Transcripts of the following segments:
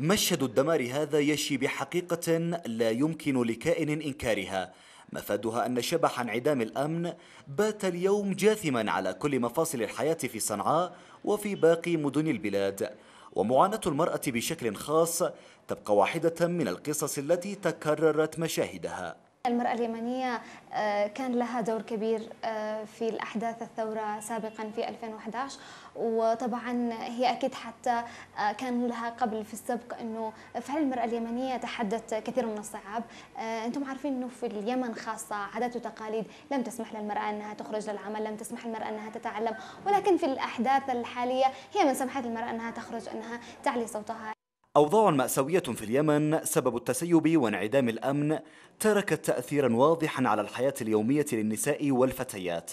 مشهد الدمار هذا يشي بحقيقة لا يمكن لكائن إنكارها مفادها أن شبح انعدام الأمن بات اليوم جاثما على كل مفاصل الحياة في صنعاء وفي باقي مدن البلاد ومعاناة المرأة بشكل خاص تبقى واحدة من القصص التي تكررت مشاهدها المرأة اليمنية آه، كان لها دور كبير آه، في الأحداث الثورة سابقا في 2011 وطبعا هي أكيد حتى آه، كان لها قبل في السبق أنه فعل المرأة اليمنية تحدت كثير من الصعاب أنتم عارفين أنه في اليمن خاصة عادات وتقاليد لم تسمح للمرأة أنها تخرج للعمل لم تسمح للمرأة أنها تتعلم ولكن في الأحداث الحالية هي من سمحت للمرأة أنها تخرج أنها تعلي صوتها أوضاع مأساوية في اليمن سبب التسيب وانعدام الأمن تركت تأثيرا واضحا على الحياة اليومية للنساء والفتيات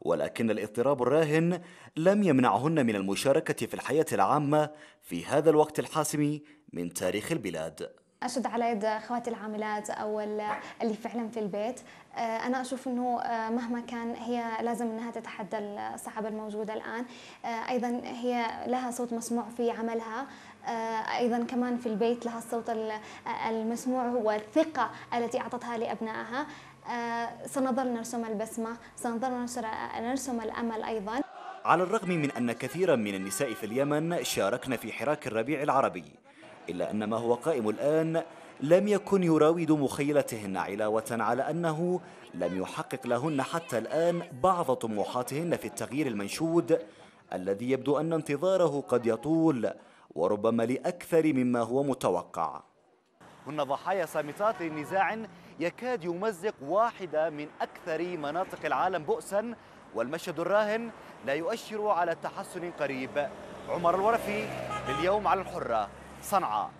ولكن الاضطراب الراهن لم يمنعهن من المشاركة في الحياة العامة في هذا الوقت الحاسم من تاريخ البلاد اشد على يد اخواتي العاملات او اللي فعلا في البيت آه، انا اشوف انه آه، مهما كان هي لازم انها تتحدى الصعاب الموجوده الان آه، ايضا هي لها صوت مسموع في عملها ايضا كمان في البيت لها الصوت المسموع والثقه التي اعطتها لابنائها سنظل نرسم البسمه سنظل نرسم الامل ايضا على الرغم من أن كثيرا من النساء في اليمن شاركن في حراك الربيع العربي إلا أن ما هو قائم الآن لم يكن يراود مخيلتهن علاوة على أنه لم يحقق لهن حتى الآن بعض طموحاتهن في التغيير المنشود الذي يبدو أن انتظاره قد يطول وربما لأكثر مما هو متوقع هن ضحايا صامتات لنزاع يكاد يمزق واحدة من أكثر مناطق العالم بؤسا والمشهد الراهن لا يؤشر على تحسن قريب عمر الورفي لليوم على الحرة صنعاء